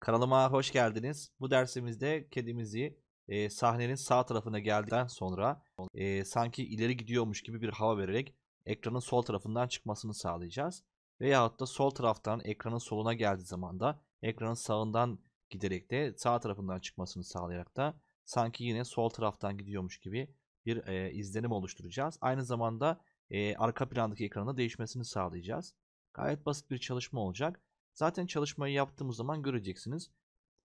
Kanalıma hoş geldiniz. Bu dersimizde kedimizi e, sahnenin sağ tarafına geldikten sonra e, sanki ileri gidiyormuş gibi bir hava vererek ekranın sol tarafından çıkmasını sağlayacağız. Veyahut da sol taraftan ekranın soluna geldiği zaman da ekranın sağından giderek de sağ tarafından çıkmasını sağlayarak da sanki yine sol taraftan gidiyormuş gibi bir e, izlenim oluşturacağız. Aynı zamanda e, arka plandaki ekranın değişmesini sağlayacağız. Gayet basit bir çalışma olacak. Zaten çalışmayı yaptığımız zaman göreceksiniz.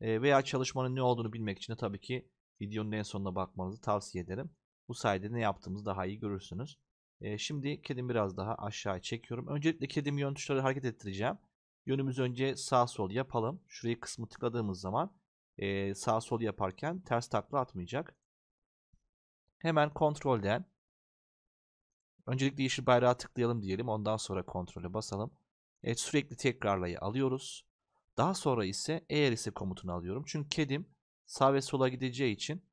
Ee, veya çalışmanın ne olduğunu bilmek için de tabii ki videonun en sonuna bakmanızı tavsiye ederim. Bu sayede ne yaptığımızı daha iyi görürsünüz. Ee, şimdi kedimi biraz daha aşağı çekiyorum. Öncelikle kedimi yön tuşları hareket ettireceğim. Yönümüz önce sağ sol yapalım. Şurayı kısmı tıkladığımız zaman e, sağ sol yaparken ters takla atmayacak. Hemen kontrolden öncelikle yeşil bayrağı tıklayalım diyelim. Ondan sonra kontrole basalım. Evet, sürekli tekrarlayı alıyoruz. Daha sonra ise eğer ise komutunu alıyorum. Çünkü kedim sağ ve sola gideceği için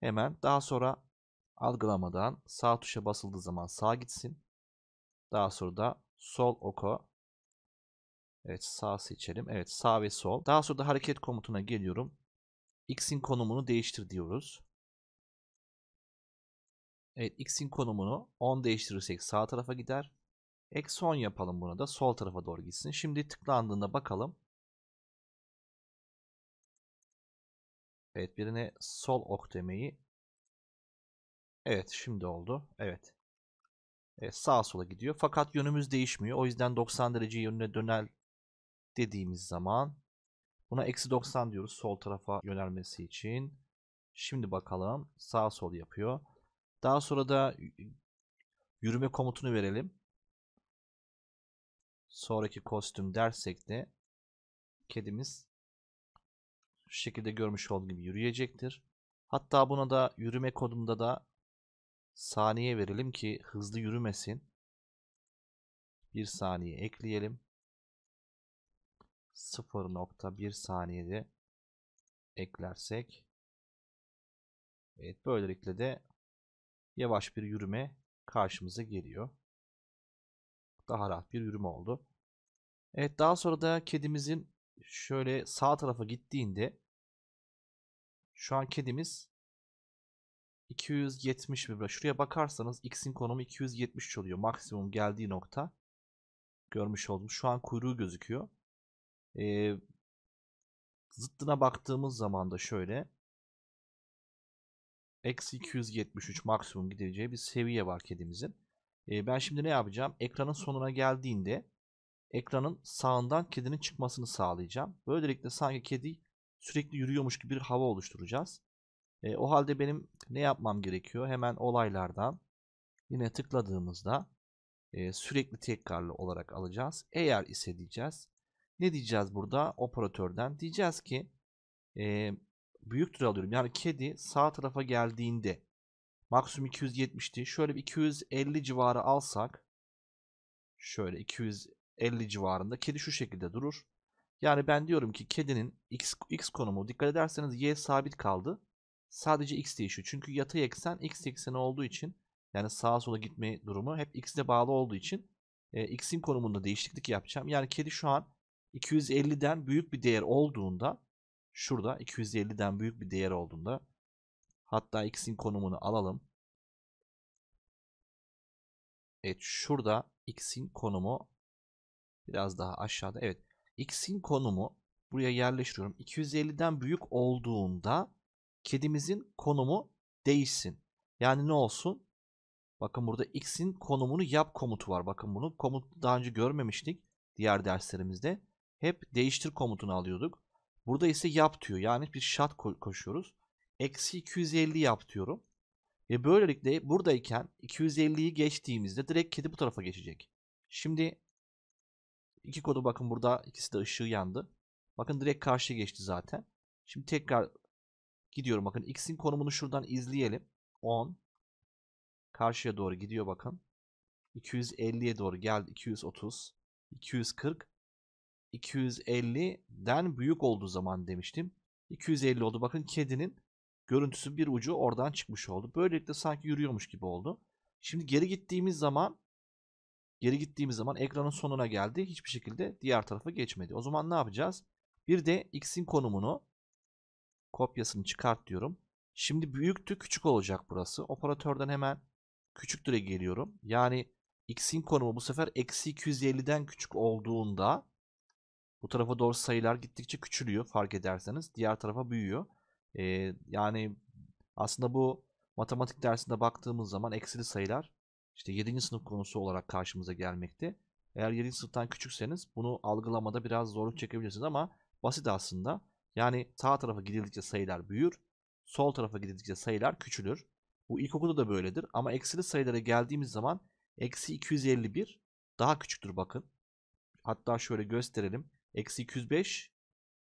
hemen daha sonra algılamadan sağ tuşa basıldığı zaman sağ gitsin. Daha sonra da sol oka. Evet sağ seçelim. Evet sağ ve sol. Daha sonra da hareket komutuna geliyorum. X'in konumunu değiştir diyoruz. Evet x'in konumunu 10 değiştirirsek sağ tarafa gider. Eksi 10 yapalım buna da sol tarafa doğru gitsin. Şimdi tıklandığında bakalım. Evet birine sol ok demeyi. Evet şimdi oldu. Evet. Evet sağa sola gidiyor. Fakat yönümüz değişmiyor. O yüzden 90 derece yönüne dönel dediğimiz zaman buna eksi 90 diyoruz sol tarafa yönelmesi için. Şimdi bakalım sağa sol yapıyor. Daha sonra da yürüme komutunu verelim sonraki kostüm dersek de kedimiz şu şekilde görmüş olduğum gibi yürüyecektir. Hatta buna da yürüme kodumda da saniye verelim ki hızlı yürümesin. Bir saniye ekleyelim. 0.1 saniyede eklersek. Evet böylelikle de yavaş bir yürüme karşımıza geliyor daha rahat bir yürüme oldu. Evet daha sonra da kedimizin şöyle sağ tarafa gittiğinde şu an kedimiz 270 vibra. Şuraya bakarsanız x'in konumu 270 oluyor. Maksimum geldiği nokta görmüş oldum. Şu an kuyruğu gözüküyor. Ee, zıttına baktığımız zaman da şöyle eksi 273 maksimum gideceği bir seviye var kedimizin. E, ben şimdi ne yapacağım? Ekranın sonuna geldiğinde ekranın sağından kedinin çıkmasını sağlayacağım. Böylelikle sanki kedi sürekli yürüyormuş gibi bir hava oluşturacağız. E, o halde benim ne yapmam gerekiyor? Hemen olaylardan yine tıkladığımızda e, sürekli tekrarlı olarak alacağız. Eğer ise diyeceğiz. Ne diyeceğiz burada operatörden? Diyeceğiz ki e, büyüktür alıyorum. Yani kedi sağ tarafa geldiğinde Maksimum 270'ti. Şöyle bir 250 civarı alsak. Şöyle 250 civarında. Kedi şu şekilde durur. Yani ben diyorum ki kedinin x, x konumu dikkat ederseniz y sabit kaldı. Sadece x değişiyor. Çünkü yatay eksen x ekseni olduğu için yani sağa sola gitme durumu hep x'le bağlı olduğu için e, x'in konumunda değişiklik yapacağım. Yani kedi şu an 250'den büyük bir değer olduğunda şurada 250'den büyük bir değer olduğunda Hatta x'in konumunu alalım. Evet şurada x'in konumu biraz daha aşağıda. Evet x'in konumu buraya yerleştiriyorum. 250'den büyük olduğunda kedimizin konumu değişsin. Yani ne olsun? Bakın burada x'in konumunu yap komutu var. Bakın bunu komut daha önce görmemiştik diğer derslerimizde. Hep değiştir komutunu alıyorduk. Burada ise yap diyor. Yani bir şart koşuyoruz eksi 250 yap diyorum. Ve böylelikle buradayken 250'yi geçtiğimizde direkt kedi bu tarafa geçecek. Şimdi iki kodu bakın burada ikisi de ışığı yandı. Bakın direkt karşıya geçti zaten. Şimdi tekrar gidiyorum bakın x'in konumunu şuradan izleyelim. 10 karşıya doğru gidiyor bakın. 250'ye doğru geldi. 230, 240, 250'den büyük olduğu zaman demiştim. 250 oldu. Bakın kedinin görüntüsü bir ucu oradan çıkmış oldu. Böylelikle sanki yürüyormuş gibi oldu. Şimdi geri gittiğimiz zaman geri gittiğimiz zaman ekranın sonuna geldi. Hiçbir şekilde diğer tarafa geçmedi. O zaman ne yapacağız? Bir de x'in konumunu kopyasını çıkart diyorum. Şimdi büyüktü küçük olacak burası. Operatörden hemen küçüktüre geliyorum. Yani x'in konumu bu sefer eksi 250'den küçük olduğunda bu tarafa doğru sayılar gittikçe küçülüyor fark ederseniz. Diğer tarafa büyüyor. E, yani aslında bu matematik dersinde baktığımız zaman eksili sayılar işte 7. sınıf konusu olarak karşımıza gelmekte. Eğer 7. sınıftan küçükseniz bunu algılamada biraz zorluk çekebilirsiniz ama basit aslında. Yani sağ tarafa gidildikçe sayılar büyür, sol tarafa gidildikçe sayılar küçülür. Bu ilkokulda da böyledir ama eksili sayılara geldiğimiz zaman eksi 251 daha küçüktür bakın. Hatta şöyle gösterelim. Eksi 205,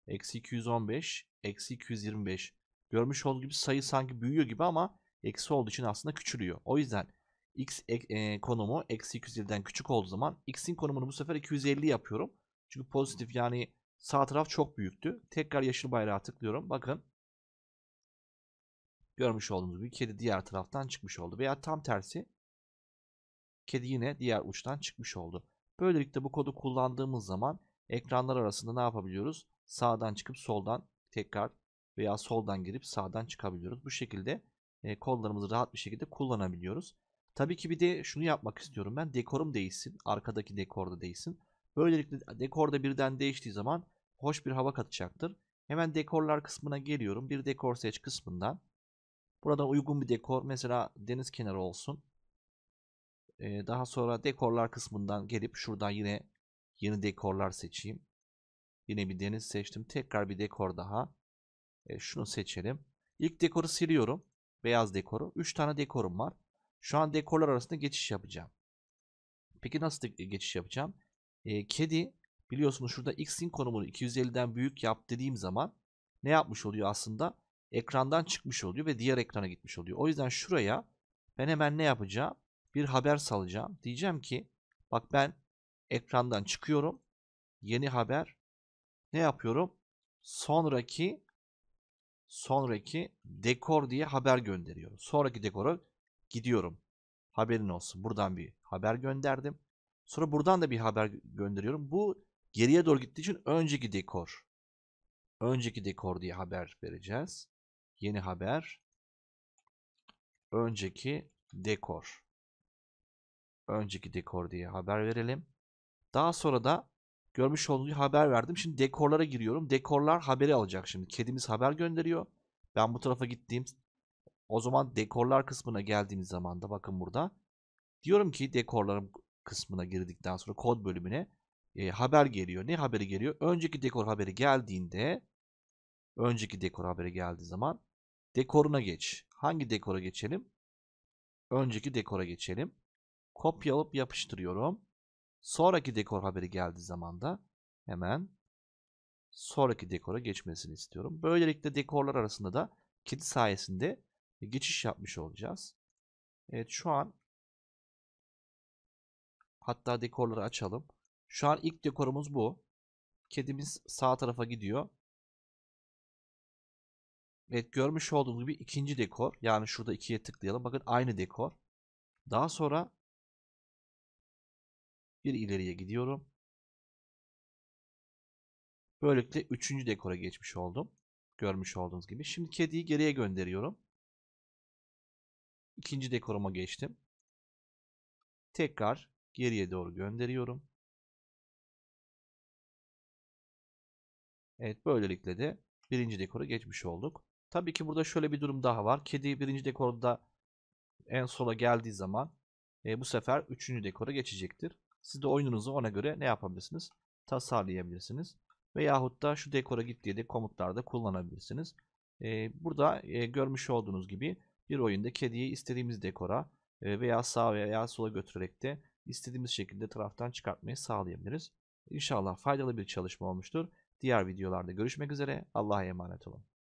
eksi 215, eksi 225. Görmüş olduğu gibi sayı sanki büyüyor gibi ama eksi olduğu için aslında küçülüyor. O yüzden x e, e konumu eksi 250'den küçük olduğu zaman x'in konumunu bu sefer 250 yapıyorum. Çünkü pozitif yani sağ taraf çok büyüktü. Tekrar yeşil bayrağa tıklıyorum. Bakın görmüş olduğunuz gibi kedi diğer taraftan çıkmış oldu. Veya tam tersi kedi yine diğer uçtan çıkmış oldu. Böylelikle bu kodu kullandığımız zaman ekranlar arasında ne yapabiliyoruz? Sağdan çıkıp soldan tekrar veya soldan girip sağdan çıkabiliyoruz. Bu şekilde e, kollarımızı rahat bir şekilde kullanabiliyoruz. Tabii ki bir de şunu yapmak istiyorum ben. Dekorum değişsin. Arkadaki dekorda değişsin. Böylelikle dekorda birden değiştiği zaman hoş bir hava katacaktır. Hemen dekorlar kısmına geliyorum. Bir dekor seç kısmından. Buradan uygun bir dekor. Mesela deniz kenarı olsun. Ee, daha sonra dekorlar kısmından gelip şuradan yine yeni dekorlar seçeyim. Yine bir deniz seçtim. Tekrar bir dekor daha. E, şunu seçelim. İlk dekoru siliyorum. Beyaz dekoru. 3 tane dekorum var. Şu an dekorlar arasında geçiş yapacağım. Peki nasıl e, geçiş yapacağım? E, kedi biliyorsunuz şurada x'in konumunu 250'den büyük yap dediğim zaman ne yapmış oluyor aslında? Ekrandan çıkmış oluyor ve diğer ekrana gitmiş oluyor. O yüzden şuraya ben hemen ne yapacağım? Bir haber salacağım. Diyeceğim ki bak ben ekrandan çıkıyorum. Yeni haber ne yapıyorum? Sonraki sonraki dekor diye haber gönderiyorum. Sonraki dekora gidiyorum. Haberin olsun. Buradan bir haber gönderdim. Sonra buradan da bir haber gönderiyorum. Bu geriye doğru gittiği için önceki dekor. Önceki dekor diye haber vereceğiz. Yeni haber. Önceki dekor. Önceki dekor diye haber verelim. Daha sonra da Görmüş olduğunuz haber verdim. Şimdi dekorlara giriyorum. Dekorlar haberi alacak şimdi. Kedimiz haber gönderiyor. Ben bu tarafa gittiğim o zaman dekorlar kısmına geldiğimiz zaman da bakın burada. Diyorum ki dekorlarım kısmına girdikten sonra kod bölümüne e, haber geliyor. Ne haberi geliyor? Önceki dekor haberi geldiğinde önceki dekor haberi geldiği zaman dekoruna geç. Hangi dekora geçelim? Önceki dekora geçelim. Kopyalıp yapıştırıyorum. Sonraki dekor haberi geldiği zaman da hemen sonraki dekora geçmesini istiyorum. Böylelikle dekorlar arasında da kedi sayesinde geçiş yapmış olacağız. Evet şu an hatta dekorları açalım. Şu an ilk dekorumuz bu. Kedimiz sağ tarafa gidiyor. Evet görmüş olduğunuz gibi ikinci dekor. Yani şurada ikiye tıklayalım. Bakın aynı dekor. Daha sonra bir ileriye gidiyorum. Böylelikle üçüncü dekora geçmiş oldum. Görmüş olduğunuz gibi. Şimdi kediyi geriye gönderiyorum. İkinci dekoruma geçtim. Tekrar geriye doğru gönderiyorum. Evet böylelikle de birinci dekora geçmiş olduk. Tabii ki burada şöyle bir durum daha var. Kedi birinci dekorda en sola geldiği zaman e, bu sefer üçüncü dekora geçecektir. Siz de oyununuzu ona göre ne yapabilirsiniz? Tasarlayabilirsiniz. Veyahut da şu dekora git diye de komutlarda kullanabilirsiniz. Ee, burada e, görmüş olduğunuz gibi bir oyunda kediyi istediğimiz dekora e, veya sağa veya sola götürerek de istediğimiz şekilde taraftan çıkartmayı sağlayabiliriz. İnşallah faydalı bir çalışma olmuştur. Diğer videolarda görüşmek üzere. Allah'a emanet olun.